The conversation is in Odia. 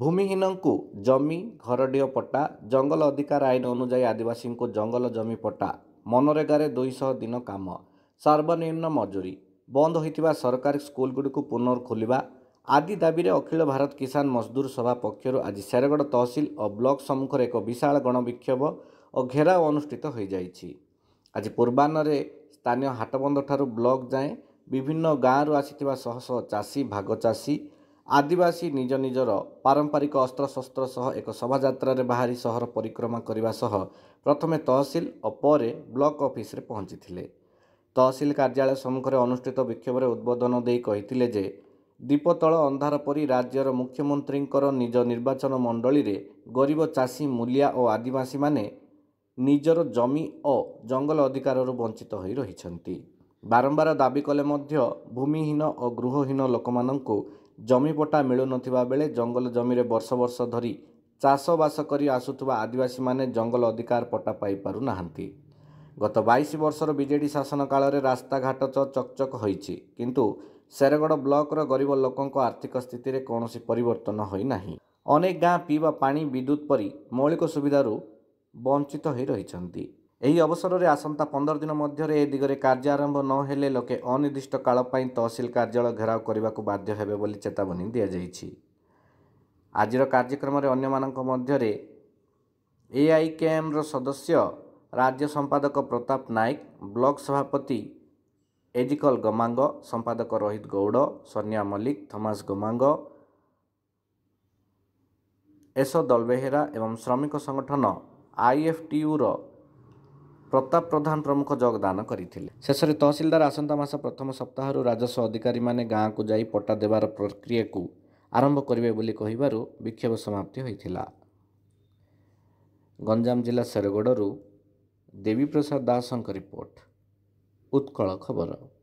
ଭୂମିହୀନଙ୍କୁ ଜମି ଘରଡିଓ ପଟ୍ଟା ଜଙ୍ଗଲ ଅଧିକାର ଆଇନ ଅନୁଯାୟୀ ଆଦିବାସୀଙ୍କୁ ଜଙ୍ଗଲ ଜମି ପଟ୍ଟା ମନରେଗାରେ ଦୁଇଶହ ଦିନ କାମ ସର୍ବନିମ୍ନ ମଜୁରୀ ବନ୍ଦ ହୋଇଥିବା ସରକାରୀ ସ୍କୁଲଗୁଡ଼ିକୁ ଖୋଲିବା ଆଦି ଦାବିରେ ଅଖିଳ ଭାରତ କିଷାନ ମଜଦୁର ସଭା ପକ୍ଷରୁ ଆଜି ଶେରଗଡ଼ ତହସିଲ ଓ ବ୍ଲକ୍ ସମ୍ମୁଖରେ ଏକ ବିଶାଳ ଗଣବିକ୍ଷୋଭ ଓ ଘେରାଉ ଅନୁଷ୍ଠିତ ହୋଇଯାଇଛି ଆଜି ପୂର୍ବାହ୍ନରେ ସ୍ଥାନୀୟ ହାଟବନ୍ଧଠାରୁ ବ୍ଲକ୍ ଯାଏଁ ବିଭିନ୍ନ ଗାଁରୁ ଆସିଥିବା ଶହ ଶହ ଚାଷୀ ଭାଗ ଚାଷୀ ଆଦିବାସୀ ନିଜ ନିଜର ପାରମ୍ପରିକ ଅସ୍ତ୍ରଶସ୍ତ୍ର ସହ ଏକ ଶୋଭାଯାତ୍ରାରେ ବାହାରି ସହର ପରିକ୍ରମା କରିବା ସହ ପ୍ରଥମେ ତହସିଲ ଓ ପରେ ବ୍ଲକ୍ ଅଫିସରେ ପହଞ୍ଚିଥିଲେ ତହସିଲ କାର୍ଯ୍ୟାଳୟ ସମ୍ମୁଖରେ ଅନୁଷ୍ଠିତ ବିକ୍ଷୋଭରେ ଉଦ୍ବୋଧନ ଦେଇ କହିଥିଲେ ଯେ ଦୀପତଳ ଅନ୍ଧାର ପରି ରାଜ୍ୟର ମୁଖ୍ୟମନ୍ତ୍ରୀଙ୍କର ନିଜ ନିର୍ବାଚନ ମଣ୍ଡଳୀରେ ଗରିବ ଚାଷୀ ମୂଲିଆ ଓ ଆଦିବାସୀମାନେ ନିଜର ଜମି ଓ ଜଙ୍ଗଲ ଅଧିକାରରୁ ବଞ୍ଚିତ ହୋଇ ରହିଛନ୍ତି ବାରମ୍ବାର ଦାବି କଲେ ମଧ୍ୟ ଭୂମିହୀନ ଓ ଗୃହହୀନ ଲୋକମାନଙ୍କୁ ଜମିପଟା ମିଳୁନଥିବା ବେଳେ ଜଙ୍ଗଲ ଜମିରେ ବର୍ଷ ବର୍ଷ ଧରି ଚାଷବାସ କରି ଆସୁଥିବା ଆଦିବାସୀମାନେ ଜଙ୍ଗଲ ଅଧିକାର ପଟା ପାଇପାରୁନାହାନ୍ତି ଗତ ବାଇଶ ବର୍ଷର ବିଜେଡ଼ି ଶାସନ କାଳରେ ରାସ୍ତାଘାଟ ଚକଚକ ହୋଇଛି କିନ୍ତୁ ଶେରଗଡ଼ ବ୍ଲକର ଗରିବ ଲୋକଙ୍କ ଆର୍ଥିକ ସ୍ଥିତିରେ କୌଣସି ପରିବର୍ତ୍ତନ ହୋଇନାହିଁ ଅନେକ ଗାଁ ପିଇବା ପାଣି ବିଦ୍ୟୁତ୍ ପରି ମୌଳିକ ସୁବିଧାରୁ ବଞ୍ଚିତ ହୋଇ ରହିଛନ୍ତି ଏହି ଅବସରରେ ଆସନ୍ତା ପନ୍ଦର ଦିନ ମଧ୍ୟରେ ଏ ଦିଗରେ କାର୍ଯ୍ୟ ଆରମ୍ଭ ନ ହେଲେ ଲୋକେ ଅନିର୍ଦ୍ଦିଷ୍ଟ କାଳ ପାଇଁ ତହସିଲ କାର୍ଯ୍ୟାଳୟ ଘେରାଉ କରିବାକୁ ବାଧ୍ୟ ହେବେ ବୋଲି ଚେତାବନୀ ଦିଆଯାଇଛି ଆଜିର କାର୍ଯ୍ୟକ୍ରମରେ ଅନ୍ୟମାନଙ୍କ ମଧ୍ୟରେ ଏଆଇକେଏମ୍ର ସଦସ୍ୟ ରାଜ୍ୟ ସମ୍ପାଦକ ପ୍ରତାପ ନାୟକ ବ୍ଲକ ସଭାପତି ଏଜିକଲ ଗମାଙ୍ଗ ସମ୍ପାଦକ ରୋହିତ ଗୌଡ଼ ସନିଆ ମଲ୍ଲିକ ଥମାସ ଗମାଙ୍ଗ ଏସ ଦଲବେହେରା ଏବଂ ଶ୍ରମିକ ସଂଗଠନ ଆଇଏଫ୍ଟିୟୁର ପ୍ରତାପ ପ୍ରଧାନ ପ୍ରମୁଖ ଯୋଗଦାନ କରିଥିଲେ ଶେଷରେ ତହସିଲଦାର ଆସନ୍ତା ମାସ ପ୍ରଥମ ସପ୍ତାହରୁ ରାଜସ୍ୱ ଅଧିକାରୀମାନେ ଗାଁକୁ ଯାଇ ପଟ୍ଟା ଦେବାର ପ୍ରକ୍ରିୟାକୁ ଆରମ୍ଭ କରିବେ ବୋଲି କହିବାରୁ ବିକ୍ଷୋଭ ସମାପ୍ତି ହୋଇଥିଲା ଗଞ୍ଜାମ ଜିଲ୍ଲା ଶେରଗଡ଼ରୁ ଦେବୀପ୍ରସାଦ ଦାସଙ୍କ ରିପୋର୍ଟ ଉତ୍କଳ ଖବର